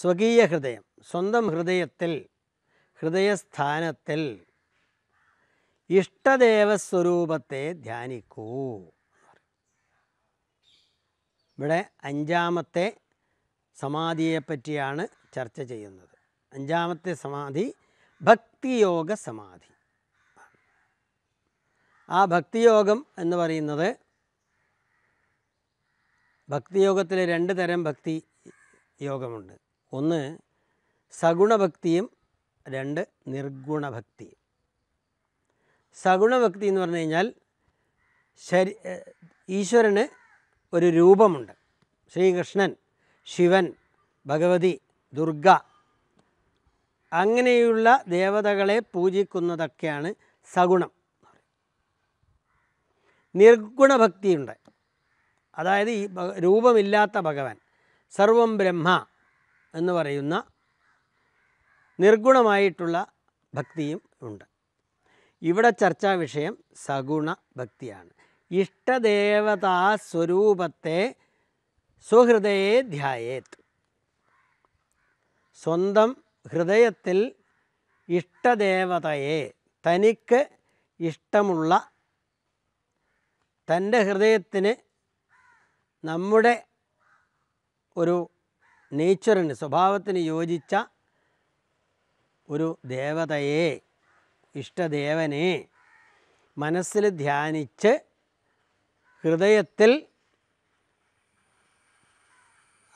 സ്വകീയ ഹൃദയം സ്വന്തം ഹൃദയത്തിൽ ഹൃദയസ്ഥാനത്തിൽ ഇഷ്ടദേവസ്വരൂപത്തെ ധ്യാനിക്കൂ ഇവിടെ അഞ്ചാമത്തെ സമാധിയെപ്പറ്റിയാണ് ചർച്ച ചെയ്യുന്നത് അഞ്ചാമത്തെ സമാധി ഭക്തിയോഗ സമാധി ആ ഭക്തിയോഗം എന്ന് പറയുന്നത് ഭക്തിയോഗത്തിൽ രണ്ട് തരം ഭക്തി യോഗമുണ്ട് ഒന്ന് സഗുണഭക്തിയും രണ്ട് നിർഗുണഭക്തിയും സഗുണഭക്തി എന്ന് പറഞ്ഞു കഴിഞ്ഞാൽ ശരി ഈശ്വരന് ഒരു രൂപമുണ്ട് ശ്രീകൃഷ്ണൻ ശിവൻ ഭഗവതി ദുർഗ അങ്ങനെയുള്ള ദേവതകളെ പൂജിക്കുന്നതൊക്കെയാണ് സഗുണം നിർഗുണഭക്തിയുണ്ട് അതായത് ഈ രൂപമില്ലാത്ത ഭഗവാൻ സർവം ബ്രഹ്മ എന്ന് പറയുന്ന നിർഗുണമായിട്ടുള്ള ഭക്തിയും ഉണ്ട് ഇവിടെ ചർച്ചാ വിഷയം സഗുണ ഭക്തിയാണ് ഇഷ്ടദേവതാ സ്വരൂപത്തെ സുഹൃദയെ ധ്യായേത് സ്വന്തം ഹൃദയത്തിൽ ഇഷ്ടദേവതയെ തനിക്ക് ഇഷ്ടമുള്ള തൻ്റെ ഹൃദയത്തിന് നമ്മുടെ ഒരു നേച്ചറിന് സ്വഭാവത്തിന് യോജിച്ച ഒരു ദേവതയെ ഇഷ്ടദേവനെ മനസ്സിൽ ധ്യാനിച്ച് ഹൃദയത്തിൽ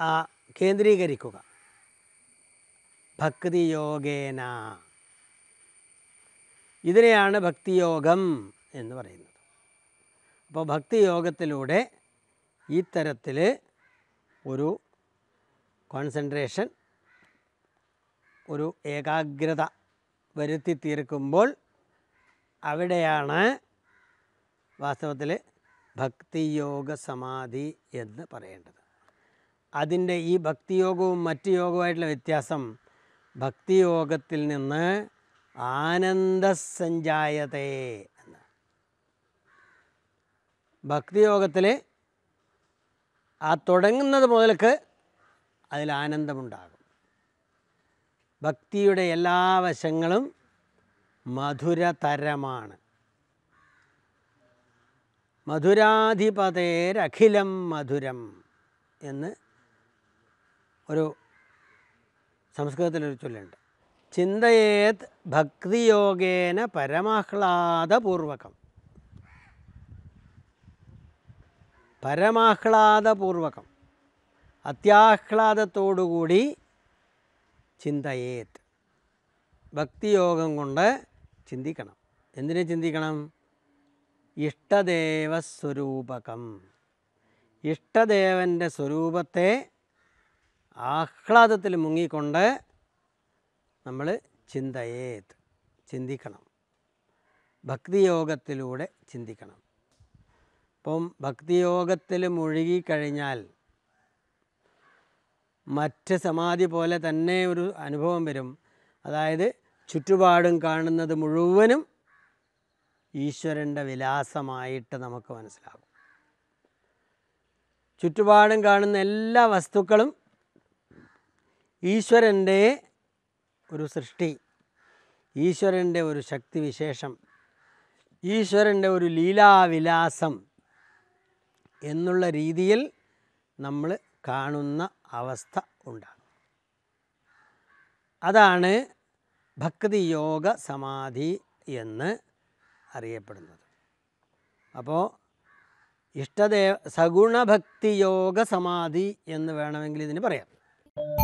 ആ കേന്ദ്രീകരിക്കുക ഭക്തിയോഗേന ഇതിനെയാണ് ഭക്തിയോഗം എന്ന് പറയുന്നത് അപ്പോൾ ഭക്തിയോഗത്തിലൂടെ തരത്തിൽ ഒരു കോൺസെൻട്രേഷൻ ഒരു ഏകാഗ്രത വരുത്തി തീർക്കുമ്പോൾ അവിടെയാണ് വാസ്തവത്തിൽ ഭക്തിയോഗ സമാധി എന്ന് പറയേണ്ടത് അതിൻ്റെ ഈ ഭക്തിയോഗവും മറ്റ് യോഗവുമായിട്ടുള്ള വ്യത്യാസം ഭക്തിയോഗത്തിൽ നിന്ന് ആനന്ദസഞ്ചായതേ എന്ന് ഭക്തിയോഗത്തിൽ ആ തുടങ്ങുന്നത് മുതൽക്ക് അതിൽ ആനന്ദമുണ്ടാകും ഭക്തിയുടെ എല്ലാ വശങ്ങളും മധുരതരമാണ് മധുരാധിപതേരഖിലം മധുരം എന്ന് ഒരു സംസ്കൃതത്തിലൊരു ചൊല്ലുണ്ട് ചിന്തയേത് ഭക്തിയോഗേന പരമാഹ്ലാദപൂർവകം പരമാഹ്ലാദപൂർവകം അത്യാഹ്ലാദത്തോടുകൂടി ചിന്തയേത് ഭക്തിയോഗം കൊണ്ട് ചിന്തിക്കണം എന്തിനെ ചിന്തിക്കണം ഇഷ്ടദേവസ്വരൂപകം സ്വരൂപകം ഇഷ്ടദേവൻ്റെ സ്വരൂപത്തെ ആഹ്ലാദത്തിൽ മുങ്ങിക്കൊണ്ട് നമ്മൾ ചിന്തയേത് ചിന്തിക്കണം ഭക്തിയോഗത്തിലൂടെ ചിന്തിക്കണം ഇപ്പം ഭക്തിയോഗത്തിൽ മുഴുകിക്കഴിഞ്ഞാൽ മറ്റ് സമാധി പോലെ തന്നെ ഒരു അനുഭവം വരും അതായത് ചുറ്റുപാടും കാണുന്നത് മുഴുവനും ഈശ്വരൻ്റെ വിലാസമായിട്ട് നമുക്ക് മനസ്സിലാകും ചുറ്റുപാടും കാണുന്ന എല്ലാ വസ്തുക്കളും ഈശ്വരൻ്റെ ഒരു സൃഷ്ടി ഈശ്വരൻ്റെ ഒരു ശക്തി വിശേഷം ഈശ്വരൻ്റെ ഒരു ലീലാവിലാസം എന്നുള്ള രീതിയിൽ നമ്മൾ കാണുന്ന അവസ്ഥ ഉണ്ടാകും അതാണ് ഭക്തിയോഗ സമാധി എന്ന് അറിയപ്പെടുന്നത് അപ്പോൾ ഇഷ്ടദേവ സഗുണഭക്തിയോഗ സമാധി എന്ന് വേണമെങ്കിൽ ഇതിന് പറയാം